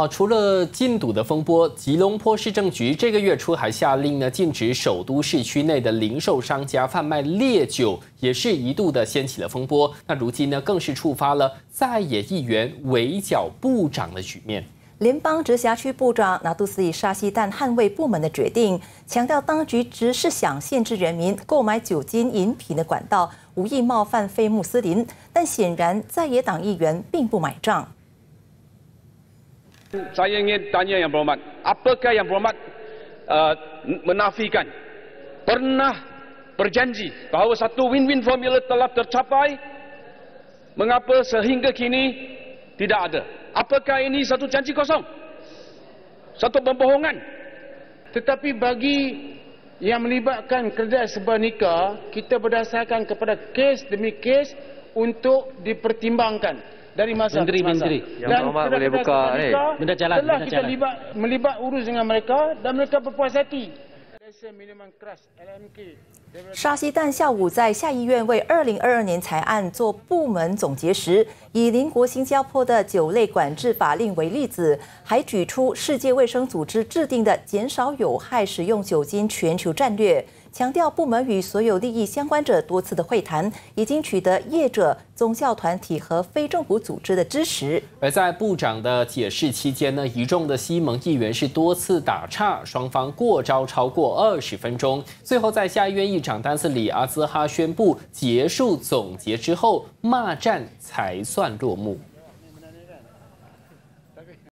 好，除了禁赌的风波，吉隆坡市政局这个月初还下令呢，禁止首都市区内的零售商家贩卖烈酒，也是一度的掀起了风波。那如今呢，更是触发了在野议员围剿部长的局面。联邦直辖区部长拿杜斯里沙希旦捍卫部门的决定，强调当局只是想限制人民购买酒精饮品的管道，无意冒犯非穆斯林。但显然，在野党议员并不买账。Saya ingin tanya yang berhormat, apakah yang berhormat uh, menafikan pernah berjanji bahawa satu win-win formula telah tercapai mengapa sehingga kini tidak ada? Apakah ini satu janji kosong? Satu pembohongan? Tetapi bagi yang melibatkan kerja sebuah nikah, kita berdasarkan kepada kes demi kes untuk dipertimbangkan. 沙希旦下午在下议院为2022年财案做部门总结时，以邻国新加坡的酒类管制法令为例子，还举出世界卫生组织制定的减少有害使用酒精全球战略。强调部门与所有利益相关者多次的会谈，已经取得业者、宗教团体和非政府组织的支持。而在部长的解释期间呢，一众的西盟议员是多次打岔，双方过招超过二十分钟。最后在下院议长丹斯里阿兹哈宣布结束总结之后，骂战才算落幕。